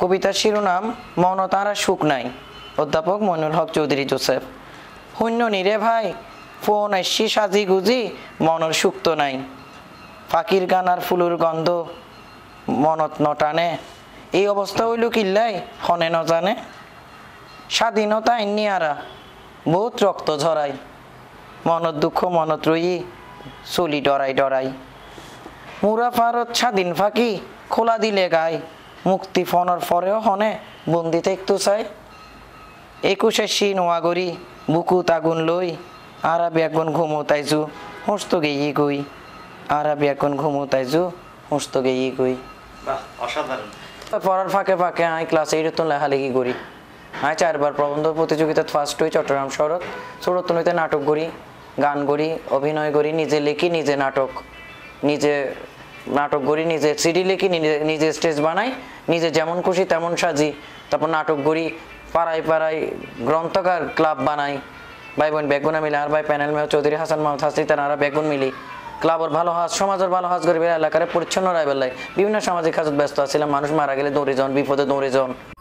কবিতার শিরোনাম মন তাঁরা সুখ নাই অধ্যাপক মইনুল হক চৌধুরী জোসেফ শূন্য নিরে ভাই ফোন এসছি সাজি গুজি মনর সুখ তো নাই ফাকির গান আর ফুলুর গন্ধ মনত নটানে এই অবস্থা হইল কিল্লাই হনে নজানে স্বাধীনতা এমনি আরা বহুত রক্ত ঝরাই মনত দুঃখ মনত রই চলি ডরাই ডরাই মুরা ফারত স্বাধীন ফাঁকি খোলা দিলে গায় মুক্তি ফনার পরেও হনে বন্দি একটু চাই একুশে শি নোয়াগরি বুকু তাগুন লই আরবি এখন ঘুমো তাইজু হুঁসতো গেই কই আরবি এখন ঘুমো তাইজু হুঁসতো গেই কই অসাধারণ পড়ার ফাঁকে ফাঁকে আমি ক্লাস এইটত লেখালেখি করি আমি চারবার প্রবন্ধ প্রতিযোগিতা ফার্স্ট হই চট্টগ্রাম শহরত ছোটতলিতে নাটক করি গান করি অভিনয় করি নিজে লিখি নিজে নাটক নিজে নাটক করি নিজে সিডি লিখি নিজে স্টেজ বানাই নিজে যেমন খুশি তেমন সাজি তারপর নাটক করি পাড়ায় পাড়ায় গ্রন্থকার ক্লাব বানাই ভাই বোন বেগুনা মিলে আর ভাই প্যানেল মেহ চৌধুরী হাসান মাহমুদ হাসি আর বেগুন মিলি ক্লাবর ভালো হাজ সমাজের ভালো হাজ গরিবের এলাকার পরিচ্ছন্ন রায় বেলায় বিভিন্ন সামাজিক কাজত ব্যস্ত আছিলাম মানুষ মারা গেলে দৌড়ে যান বিপদে দৌড়ে যান